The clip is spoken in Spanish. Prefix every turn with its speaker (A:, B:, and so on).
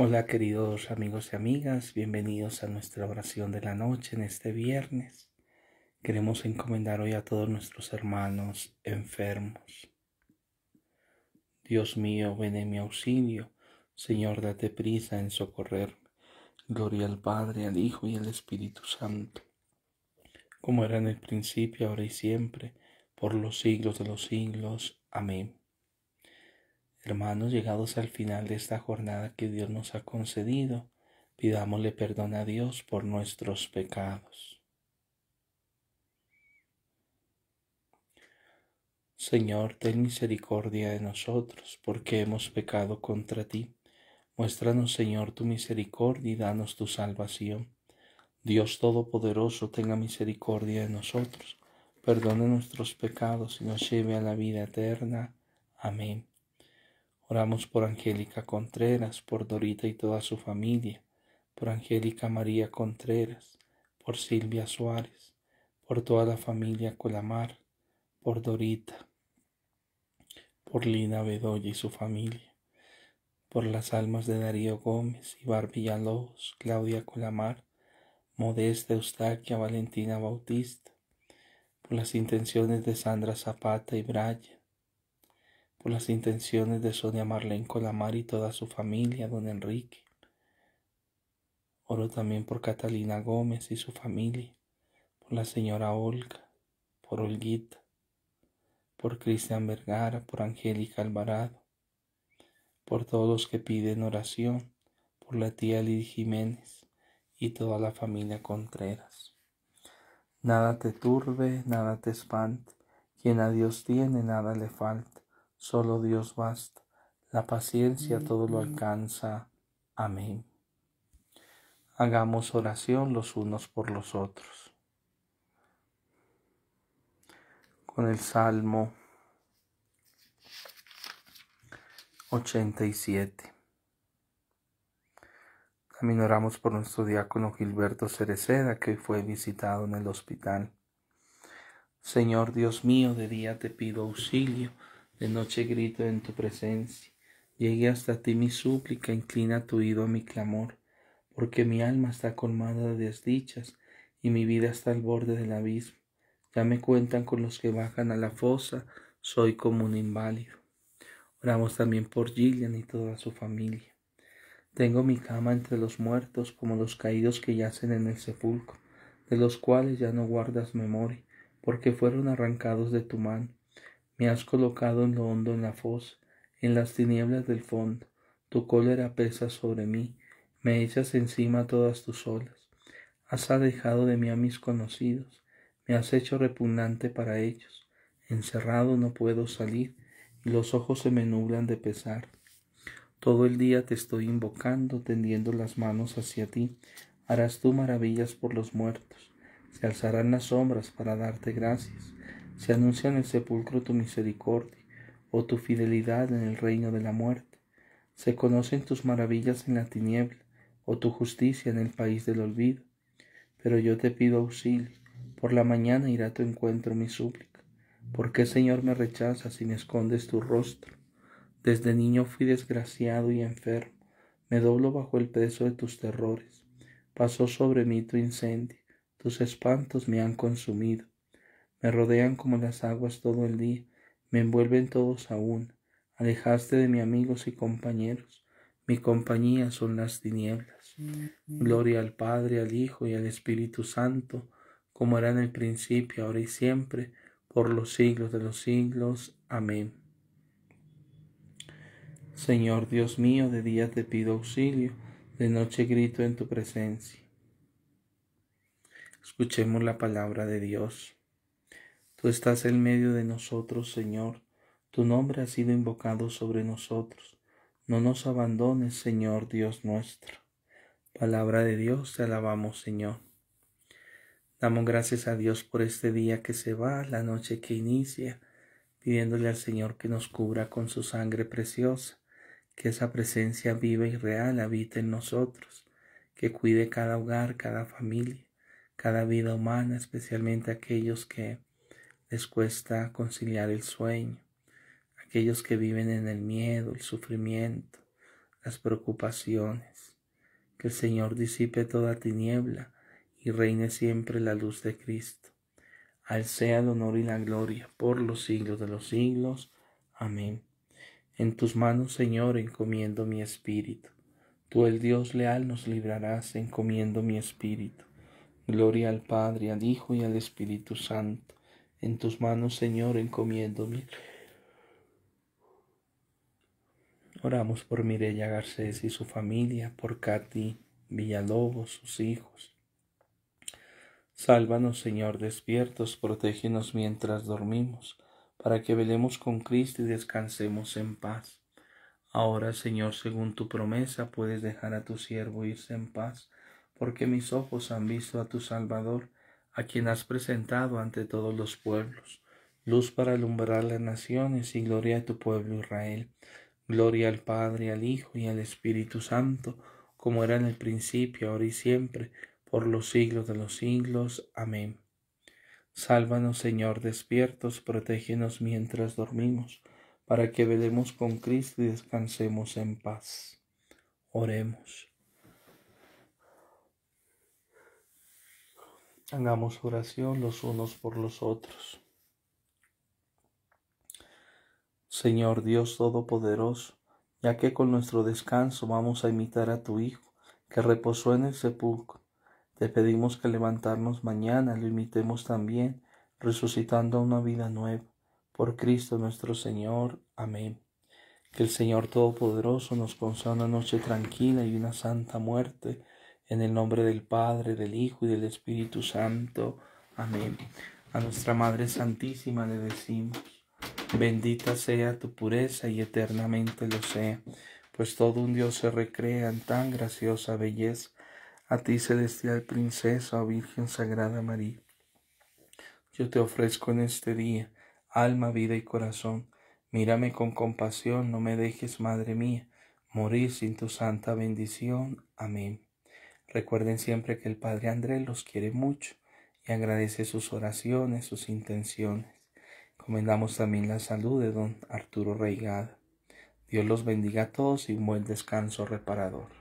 A: Hola queridos amigos y amigas, bienvenidos a nuestra oración de la noche en este viernes. Queremos encomendar hoy a todos nuestros hermanos enfermos. Dios mío, ven en mi auxilio. Señor, date prisa en socorrerme. Gloria al Padre, al Hijo y al Espíritu Santo. Como era en el principio, ahora y siempre, por los siglos de los siglos. Amén. Hermanos, llegados al final de esta jornada que Dios nos ha concedido, pidámosle perdón a Dios por nuestros pecados. Señor, ten misericordia de nosotros, porque hemos pecado contra ti. Muéstranos, Señor, tu misericordia y danos tu salvación. Dios Todopoderoso, tenga misericordia de nosotros, perdone nuestros pecados y nos lleve a la vida eterna. Amén. Oramos por Angélica Contreras, por Dorita y toda su familia, por Angélica María Contreras, por Silvia Suárez, por toda la familia Colamar, por Dorita, por Lina Bedoya y su familia, por las almas de Darío Gómez, y Barbilla Villalobos, Claudia Colamar, Modesta Eustaquia Valentina Bautista, por las intenciones de Sandra Zapata y Braya, por las intenciones de Sonia Marlene Colamar y toda su familia, don Enrique. Oro también por Catalina Gómez y su familia, por la señora Olga, por Olguita, por Cristian Vergara, por Angélica Alvarado, por todos los que piden oración, por la tía Lid Jiménez y toda la familia Contreras. Nada te turbe, nada te espante, quien a Dios tiene, nada le falta. Solo Dios basta. La paciencia todo lo alcanza. Amén. Hagamos oración los unos por los otros. Con el Salmo 87. También oramos por nuestro diácono Gilberto Cereceda, que fue visitado en el hospital. Señor Dios mío, de día te pido auxilio de noche grito en tu presencia. Llegue hasta ti mi súplica, inclina tu oído a mi clamor, porque mi alma está colmada de desdichas y mi vida está al borde del abismo. Ya me cuentan con los que bajan a la fosa, soy como un inválido. Oramos también por Gillian y toda su familia. Tengo mi cama entre los muertos, como los caídos que yacen en el sepulcro, de los cuales ya no guardas memoria, porque fueron arrancados de tu mano me has colocado en lo hondo en la foz, en las tinieblas del fondo. Tu cólera pesa sobre mí, me echas encima todas tus olas. Has alejado de mí a mis conocidos, me has hecho repugnante para ellos. Encerrado no puedo salir, y los ojos se me nublan de pesar. Todo el día te estoy invocando, tendiendo las manos hacia ti. Harás tú maravillas por los muertos. Se alzarán las sombras para darte gracias. Se anuncia en el sepulcro tu misericordia, o oh, tu fidelidad en el reino de la muerte. Se conocen tus maravillas en la tiniebla, o oh, tu justicia en el país del olvido. Pero yo te pido auxilio, por la mañana irá tu encuentro mi súplica. ¿Por qué, Señor, me rechazas y me escondes tu rostro? Desde niño fui desgraciado y enfermo, me doblo bajo el peso de tus terrores. Pasó sobre mí tu incendio, tus espantos me han consumido. Me rodean como las aguas todo el día, me envuelven todos aún. Alejaste de mis amigos y compañeros, mi compañía son las tinieblas. Gloria al Padre, al Hijo y al Espíritu Santo, como era en el principio, ahora y siempre, por los siglos de los siglos. Amén. Señor Dios mío, de día te pido auxilio, de noche grito en tu presencia. Escuchemos la palabra de Dios. Tú estás en medio de nosotros, Señor. Tu nombre ha sido invocado sobre nosotros. No nos abandones, Señor Dios nuestro. Palabra de Dios, te alabamos, Señor. Damos gracias a Dios por este día que se va, la noche que inicia, pidiéndole al Señor que nos cubra con su sangre preciosa, que esa presencia viva y real habite en nosotros, que cuide cada hogar, cada familia, cada vida humana, especialmente aquellos que les cuesta conciliar el sueño, aquellos que viven en el miedo, el sufrimiento, las preocupaciones. Que el Señor disipe toda tiniebla y reine siempre la luz de Cristo. Al sea el honor y la gloria por los siglos de los siglos. Amén. En tus manos, Señor, encomiendo mi espíritu. Tú, el Dios leal, nos librarás, encomiendo mi espíritu. Gloria al Padre, al Hijo y al Espíritu Santo en tus manos, Señor, encomiéndome. Oramos por Mireya Garcés y su familia, por Katy Villalobos, sus hijos. Sálvanos, Señor, despiertos, protégenos mientras dormimos, para que velemos con Cristo y descansemos en paz. Ahora, Señor, según tu promesa, puedes dejar a tu siervo irse en paz, porque mis ojos han visto a tu Salvador, a quien has presentado ante todos los pueblos, luz para alumbrar las naciones y gloria a tu pueblo Israel. Gloria al Padre, al Hijo y al Espíritu Santo, como era en el principio, ahora y siempre, por los siglos de los siglos. Amén. Sálvanos, Señor, despiertos, protégenos mientras dormimos, para que velemos con Cristo y descansemos en paz. Oremos. Hagamos oración los unos por los otros. Señor Dios Todopoderoso, ya que con nuestro descanso vamos a imitar a tu Hijo, que reposó en el sepulcro, te pedimos que levantarnos mañana lo imitemos también, resucitando a una vida nueva. Por Cristo nuestro Señor. Amén. Que el Señor Todopoderoso nos conceda una noche tranquila y una santa muerte en el nombre del Padre, del Hijo y del Espíritu Santo. Amén. A nuestra Madre Santísima le decimos, bendita sea tu pureza y eternamente lo sea, pues todo un Dios se recrea en tan graciosa belleza. A ti, celestial princesa, o oh Virgen Sagrada María, yo te ofrezco en este día alma, vida y corazón. Mírame con compasión, no me dejes, Madre mía, morir sin tu santa bendición. Amén. Recuerden siempre que el Padre Andrés los quiere mucho y agradece sus oraciones, sus intenciones. Comendamos también la salud de don Arturo Reigada. Dios los bendiga a todos y un buen descanso reparador.